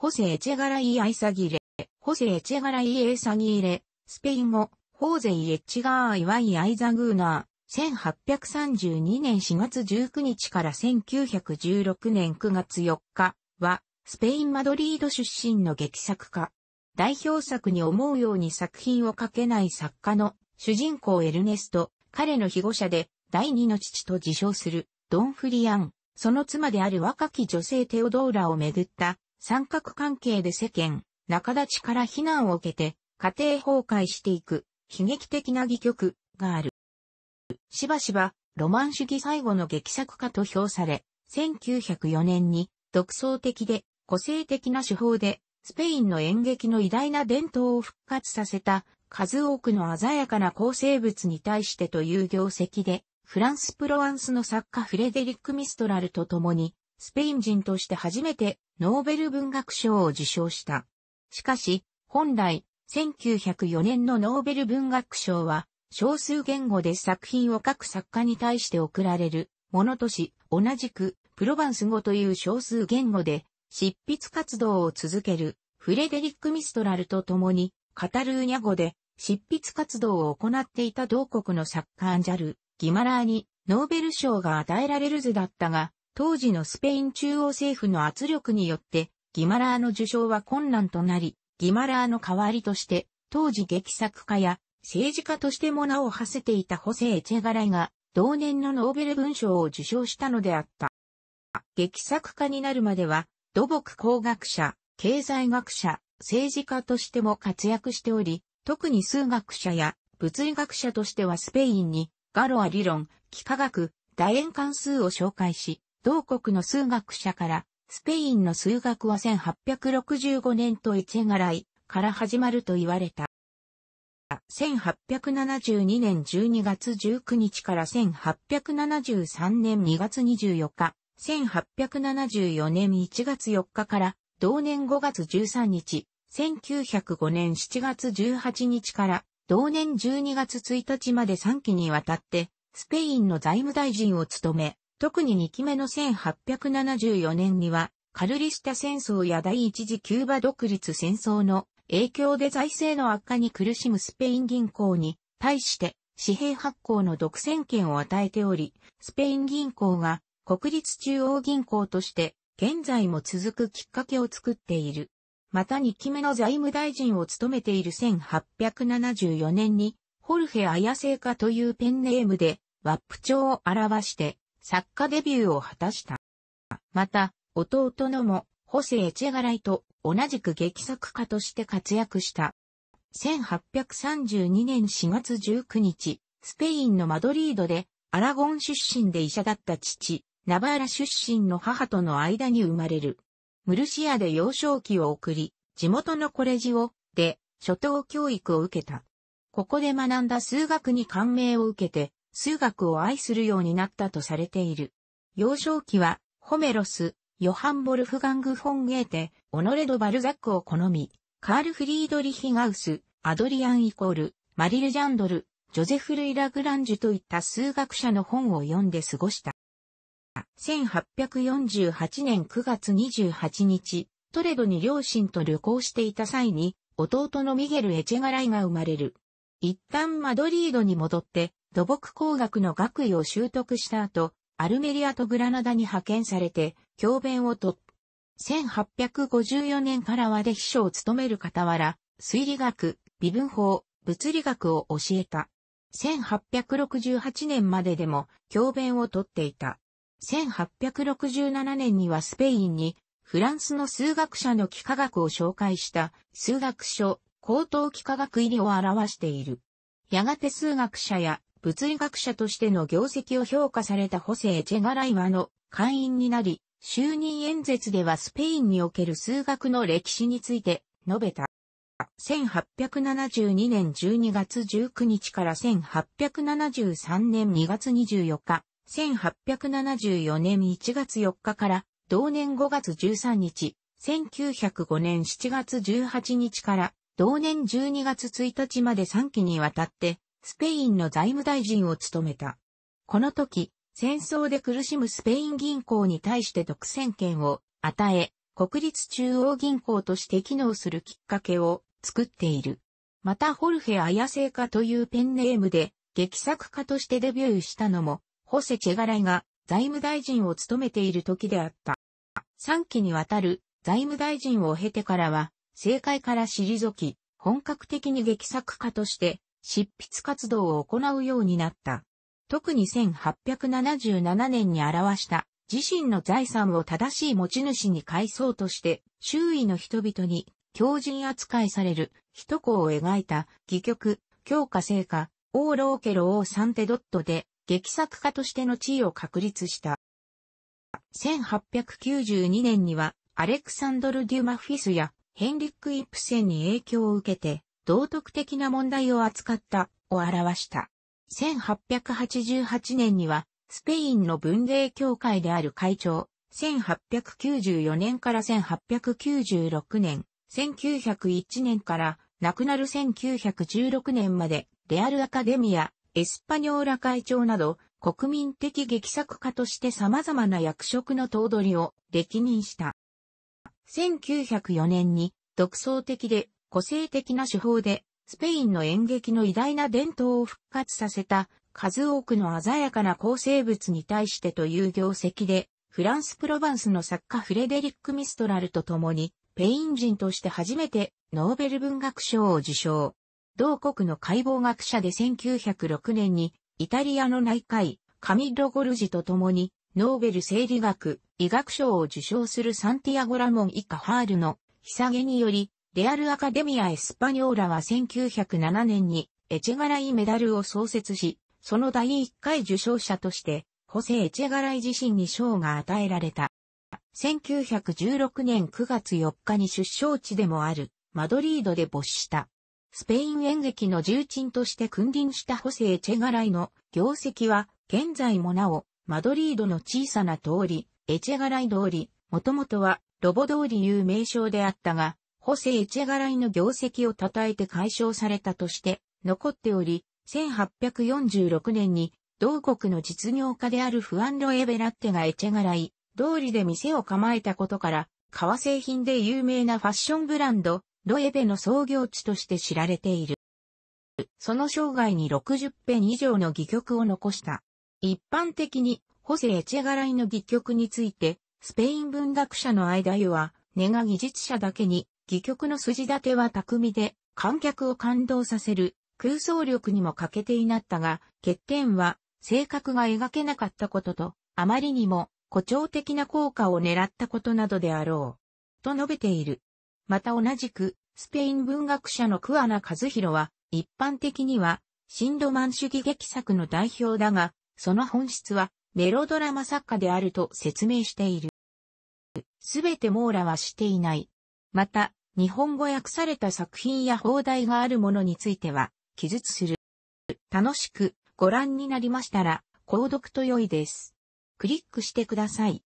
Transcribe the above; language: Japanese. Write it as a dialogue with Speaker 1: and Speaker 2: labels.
Speaker 1: ホセエチェガライアイサギレ、ホセエチェガライエサギレ、スペイン語、ホーゼイエチガーイワイアイザグーナー、1832年4月19日から1916年9月4日は、スペイン・マドリード出身の劇作家。代表作に思うように作品を書けない作家の主人公エルネスト、彼の被護者で第二の父と自称するドン・フリアン、その妻である若き女性テオドーラをめぐった三角関係で世間、中立ちから非難を受けて、家庭崩壊していく、悲劇的な戯曲がある。しばしば、ロマン主義最後の劇作家と評され、1904年に、独創的で、個性的な手法で、スペインの演劇の偉大な伝統を復活させた、数多くの鮮やかな構成物に対してという業績で、フランス・プロワンスの作家フレデリック・ミストラルと共に、スペイン人として初めてノーベル文学賞を受賞した。しかし、本来、1904年のノーベル文学賞は、少数言語で作品を書く作家に対して贈られるものとし、同じく、プロバンス語という少数言語で、執筆活動を続けるフレデリック・ミストラルと共に、カタルーニャ語で執筆活動を行っていた同国の作家アンジャル、ギマラーにノーベル賞が与えられる図だったが、当時のスペイン中央政府の圧力によって、ギマラーの受賞は困難となり、ギマラーの代わりとして、当時劇作家や政治家としても名を馳せていたホセ・エチェガライが、同年のノーベル文賞を受賞したのであった。劇作家になるまでは、土木工学者、経済学者、政治家としても活躍しており、特に数学者や物理学者としてはスペインに、ガロア理論、幾何学、楕円関数を紹介し、同国の数学者から、スペインの数学は1865年と一チェいから始まると言われた。1872年12月19日から1873年2月24日、1874年1月4日から同年5月13日、1905年7月18日から同年12月1日まで3期にわたって、スペインの財務大臣を務め、特に2期目の1874年には、カルリスタ戦争や第一次キューバ独立戦争の影響で財政の悪化に苦しむスペイン銀行に対して紙幣発行の独占権を与えており、スペイン銀行が国立中央銀行として現在も続くきっかけを作っている。また2期目の財務大臣を務めている1874年に、ホルヘ・アヤセイカというペンネームで、ワップ帳を表して、作家デビューを果たした。また、弟のも、ホセ・エチェガライと同じく劇作家として活躍した。1832年4月19日、スペインのマドリードで、アラゴン出身で医者だった父、ナバーラ出身の母との間に生まれる。ムルシアで幼少期を送り、地元のコレジオで初等教育を受けた。ここで学んだ数学に感銘を受けて、数学を愛するようになったとされている。幼少期は、ホメロス、ヨハン・ボルフガング・フォン・ゲーテ、オノレド・バルザックを好み、カール・フリードリヒ・ガウス、アドリアン・イコール、マリル・ジャンドル、ジョゼフ・ルイ・ラグランジュといった数学者の本を読んで過ごした。1848年9月28日、トレドに両親と旅行していた際に、弟のミゲル・エチェガライが生まれる。一旦マドリードに戻って、土木工学の学位を習得した後、アルメリアとグラナダに派遣されて、教鞭をトッ1854年からはで秘書を務める傍ら、推理学、微分法、物理学を教えた。1868年まででも教鞭をとっていた。1867年にはスペインにフランスの数学者の幾何学を紹介した数学書高等幾何学入りを表している。やがて数学者や物理学者としての業績を評価されたホセエ・チェガライワの会員になり、就任演説ではスペインにおける数学の歴史について述べた。1872年12月19日から1873年2月24日、1874年1月4日から同年5月13日、1905年7月18日から同年12月1日まで3期にわたってスペインの財務大臣を務めた。この時、戦争で苦しむスペイン銀行に対して独占権を与え、国立中央銀行として機能するきっかけを作っている。またホルヘ・アヤセイカというペンネームで、劇作家としてデビューしたのも、ホセ・チェガライが財務大臣を務めている時であった。3期にわたる財務大臣を経てからは、政界から退き、本格的に劇作家として執筆活動を行うようになった。特に1877年に表した自身の財産を正しい持ち主に返そうとして周囲の人々に強人扱いされる一子を描いた戯曲、強化成果、オーローケロオーサンテドットで劇作家としての地位を確立した。1892年にはアレクサンドル・デュマフィスやヘンリック・イプセンに影響を受けて道徳的な問題を扱ったを表した。1888年には、スペインの文芸協会である会長、1894年から1896年、1901年から亡くなる1916年まで、レアルアカデミア、エスパニョーラ会長など、国民的劇作家として様々な役職の頭取を歴任した。1904年に独創的で個性的な手法で、スペインの演劇の偉大な伝統を復活させた、数多くの鮮やかな構成物に対してという業績で、フランス・プロヴァンスの作家フレデリック・ミストラルと共に、ペイン人として初めてノーベル文学賞を受賞。同国の解剖学者で1906年に、イタリアの内科医、カミッロ・ゴルジと共に、ノーベル生理学、医学賞を受賞するサンティアゴ・ラモン・イカ・ハールの、ひさげにより、レアル・アカデミア・エスパニョーラは1907年にエチェガライメダルを創設し、その第1回受賞者として、ホセ・エチェガライ自身に賞が与えられた。1916年9月4日に出生地でもあるマドリードで没した。スペイン演劇の重鎮として君臨したホセ・エチェガライの業績は現在もなおマドリードの小さな通り、エチェガライ通り、もともとはロボ通り有名称であったが、ホセ・エチェガライの業績を称えて解消されたとして残っており、1846年に同国の実業家であるフアンロ・エベラッテがエチェガライ、通りで店を構えたことから、革製品で有名なファッションブランド、ロエベの創業地として知られている。その生涯に60編以上の戯曲を残した。一般的に、ホセ・エチェガライの戯曲について、スペイン文学者の間よは、ネガ技術者だけに、戯曲の筋立ては巧みで、観客を感動させる空想力にも欠けていなったが、欠点は、性格が描けなかったことと、あまりにも誇張的な効果を狙ったことなどであろう。と述べている。また同じく、スペイン文学者の桑名和弘は、一般的には、シンドマン主義劇作の代表だが、その本質は、メロドラマ作家であると説明している。すべて網羅はしていない。また、日本語訳された作品や放題があるものについては、記述する。楽しくご覧になりましたら、購読と良いです。クリックしてください。